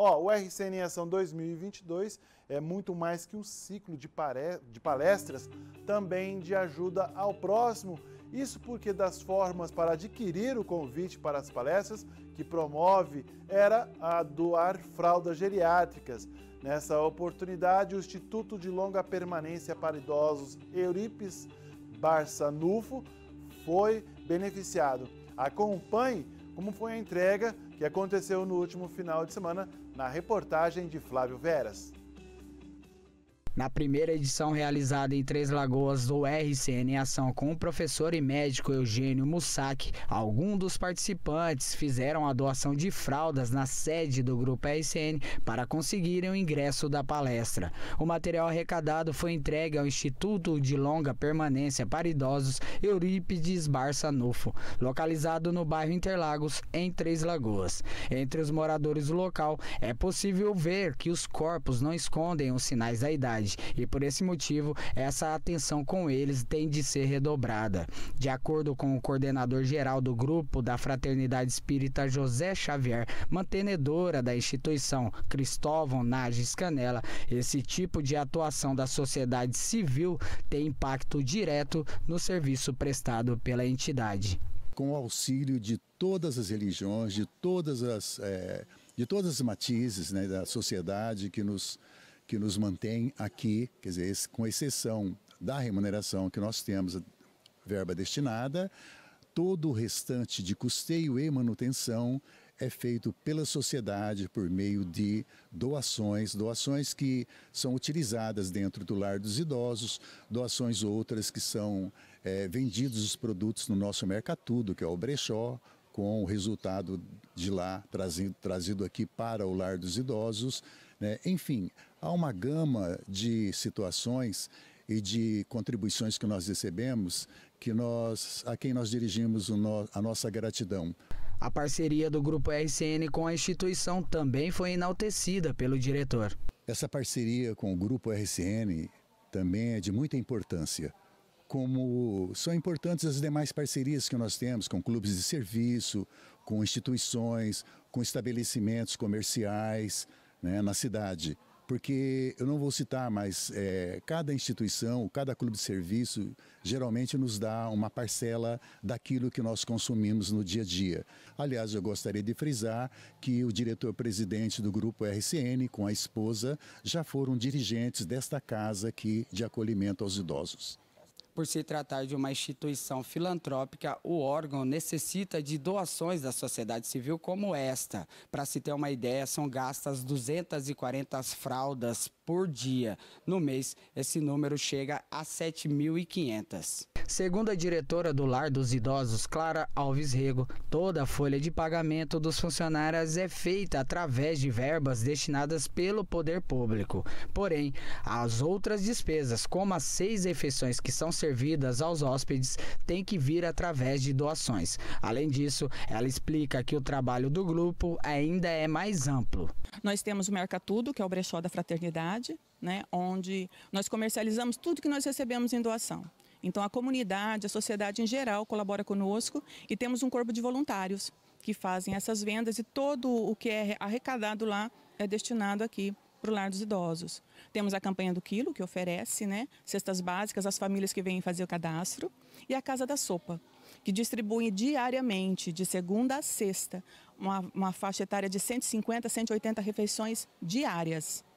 Ó, o RCN em Ação 2022 é muito mais que um ciclo de, de palestras, também de ajuda ao próximo. Isso porque das formas para adquirir o convite para as palestras que promove era a doar fraldas geriátricas. Nessa oportunidade, o Instituto de Longa Permanência para Idosos Euripes Barçanufo foi beneficiado. Acompanhe como foi a entrega que aconteceu no último final de semana na reportagem de Flávio Veras. Na primeira edição realizada em Três Lagoas, do RCN em ação com o professor e médico Eugênio Mussac, alguns dos participantes fizeram a doação de fraldas na sede do grupo RCN para conseguirem o ingresso da palestra. O material arrecadado foi entregue ao Instituto de Longa Permanência para Idosos Eurípides Barça Nufo, localizado no bairro Interlagos, em Três Lagoas. Entre os moradores do local, é possível ver que os corpos não escondem os sinais da idade e por esse motivo essa atenção com eles tem de ser redobrada. De acordo com o coordenador geral do grupo da Fraternidade Espírita José Xavier, mantenedora da instituição Cristóvão Nages Canela, esse tipo de atuação da sociedade civil tem impacto direto no serviço prestado pela entidade. Com o auxílio de todas as religiões, de todas as, é, de todas as matizes né, da sociedade que nos que nos mantém aqui, quer dizer, com exceção da remuneração que nós temos, verba destinada, todo o restante de custeio e manutenção é feito pela sociedade por meio de doações, doações que são utilizadas dentro do lar dos idosos, doações outras que são é, vendidos os produtos no nosso mercatudo, que é o brechó, com o resultado de lá trazido, trazido aqui para o lar dos idosos. Né? Enfim, há uma gama de situações e de contribuições que nós recebemos, que nós a quem nós dirigimos no, a nossa gratidão. A parceria do grupo RCN com a instituição também foi enaltecida pelo diretor. Essa parceria com o grupo RCN também é de muita importância. Como são importantes as demais parcerias que nós temos com clubes de serviço, com instituições, com estabelecimentos comerciais, né, na cidade. Porque eu não vou citar, mas é, cada instituição, cada clube de serviço, geralmente nos dá uma parcela daquilo que nós consumimos no dia a dia. Aliás, eu gostaria de frisar que o diretor-presidente do grupo RCN, com a esposa, já foram dirigentes desta casa aqui de acolhimento aos idosos por se tratar de uma instituição filantrópica, o órgão necessita de doações da sociedade civil como esta. Para se ter uma ideia, são gastas 240 fraldas por dia. No mês, esse número chega a 7.500. Segundo a diretora do Lar dos Idosos, Clara Alves Rego, toda a folha de pagamento dos funcionários é feita através de verbas destinadas pelo poder público. Porém, as outras despesas, como as seis refeições que são servidas servidas aos hóspedes tem que vir através de doações. Além disso, ela explica que o trabalho do grupo ainda é mais amplo. Nós temos o Mercatudo, que é o brechó da fraternidade, né, onde nós comercializamos tudo que nós recebemos em doação. Então a comunidade, a sociedade em geral colabora conosco e temos um corpo de voluntários que fazem essas vendas e todo o que é arrecadado lá é destinado aqui para o lar dos idosos. Temos a campanha do quilo, que oferece né, cestas básicas às famílias que vêm fazer o cadastro, e a Casa da Sopa, que distribui diariamente, de segunda a sexta, uma, uma faixa etária de 150 a 180 refeições diárias.